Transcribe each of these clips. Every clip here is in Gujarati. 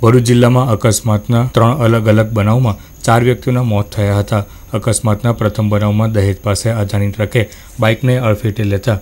ભરૂચ જિલ્લામાં અકસ્માતના ત્રણ અલગ અલગ બનાવમાં ચાર વ્યક્તિઓના મોત થયા હતા અકસ્માતના પ્રથમ બનાવમાં દહેજ પાસે અજાણી ટ્રકે બાઇકને અડફેટે લેતા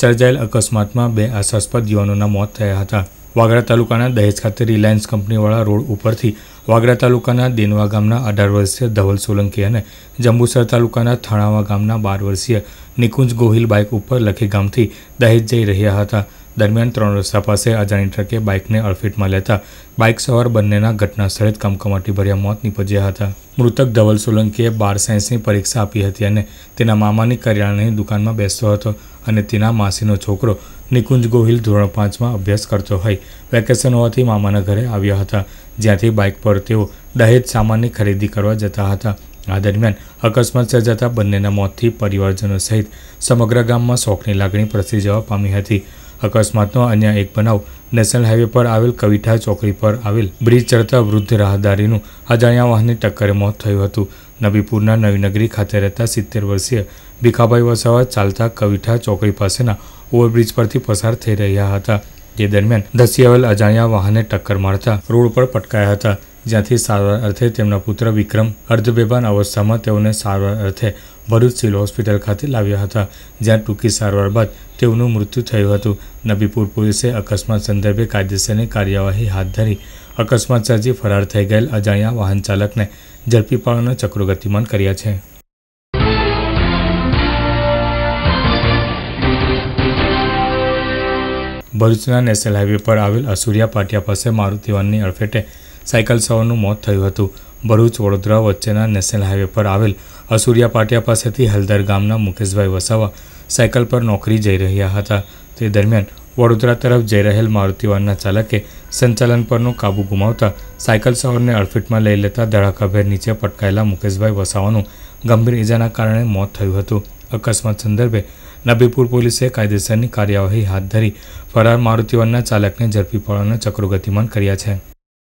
સર્જાયેલ અકસ્માતમાં બે આશાસ્પદ યુવાનોના મોત થયા હતા વાગરા તાલુકાના દહેજ ખાતે રિલાયન્સ કંપનીવાળા રોડ ઉપરથી વાગરા તાલુકાના દેનવા ગામના અઢાર વર્ષીય ધવલ સોલંકી અને જંબુસર તાલુકાના થાણાવા ગામના બાર વર્ષીય નિકુંજ ગોહિલ બાઇક ઉપર લખી ગામથી દહેજ જઈ રહ્યા હતા દરમિયાન ત્રણ રસ્તા પાસે અજાણી ટ્રકે બાઇકને અડફેટમાં લેતા બાઇક સવાર બંનેના ઘટના સ્થળે જ કમકમાટીભર્યા મોત નીપજ્યા હતા મૃતક ધવલ સોલંકીએ બાર સાયન્સની પરીક્ષા આપી હતી અને તેના મામાની કરિયાણાની દુકાનમાં બેસતો હતો અને તેના માસીનો છોકરો નિકુંજ ગોહિલ ધોરણ પાંચમાં અભ્યાસ કરતો હોય વેકેશન હોવાથી મામાના ઘરે આવ્યા હતા જ્યાંથી બાઇક પર તેઓ દહેજ સામાનની ખરીદી કરવા જતા હતા આ દરમિયાન અકસ્માત સર્જાતા બંનેના મોતથી પરિવારજનો સહિત સમગ્ર ગામમાં શોકની લાગણી પ્રસરી જવા પામી હતી અકસ્માતનો અન્ય એક બનાવ નેશનલ હાઈવે પર આવેલ કવિઠા ચોકડી પર આવેલ બ્રિજ ચડતા વૃદ્ધ રાહદારીનું અજાણ્યા વાહનની ટક્કરે મોત થયું હતું નબીપુરના નવીનગરી ખાતે રહેતા સિત્તેર વર્ષીય ભીખાભાઈ વસાવા ચાલતા કવિઠા ચોકડી પાસેના ઓવરબ્રિજ પરથી પસાર થઈ રહ્યા હતા જે દરમિયાન ધસી આવેલ અજાણ્યા વાહને ટક્કર મારતા રોડ પર પટકાયા હતા જ્યાંથી સારવાર અર્થે તેમના પુત્ર વિક્રમ અર્ધબેભાન અવસ્થામાં તેઓને સારવાર અર્થે ભરૂચ સિવિલ હોસ્પિટલ ખાતે લાવ્યા હતા જ્યાં ટૂંકી સારવાર બાદ તેઓનું મૃત્યુ થયું હતું નબીપુર પોલીસે અકસ્માત સંદર્ભે કાયદેસરની કાર્યવાહી હાથ ધરી અકસ્માત સર્જી ફરાર થઈ ગયેલ અજાણ્યા વાહન ચાલકને ઝડપી પાડવાના ચક્રો ગતિમાન કર્યા છે ભરૂચના નેશનલ હાઈવે પર આવેલ અસુરિયા પાટિયા પાસે મારુતિવાનની અડફેટે સાયકલ સવારનું મોત થયું હતું ભરૂચ વડોદરા વચ્ચેના નેશનલ હાઈવે પર આવેલ અસુરિયા પાટિયા પાસેથી હલદર ગામના મુકેશભાઈ વસાવા સાયકલ પર નોકરી જઈ રહ્યા હતા તે દરમિયાન વડોદરા તરફ જઈ રહેલ મારુતિવાનના ચાલકે સંચાલન પરનો કાબુ ગુમાવતા સાયકલ સવારને અડફેટમાં લઈ લેતા ધડાકાભેર નીચે પટકાયેલા મુકેશભાઈ વસાવાનું ગંભીર ઇજાના કારણે મોત થયું હતું અકસ્માત સંદર્ભે નબીપુર પોલીસે કાયદેસરની કાર્યવાહી હાથ ધરી ફરાર મારુતિવાનના ચાલકને ઝડપી પડવાના ચક્રો ગતિમાન કર્યા છે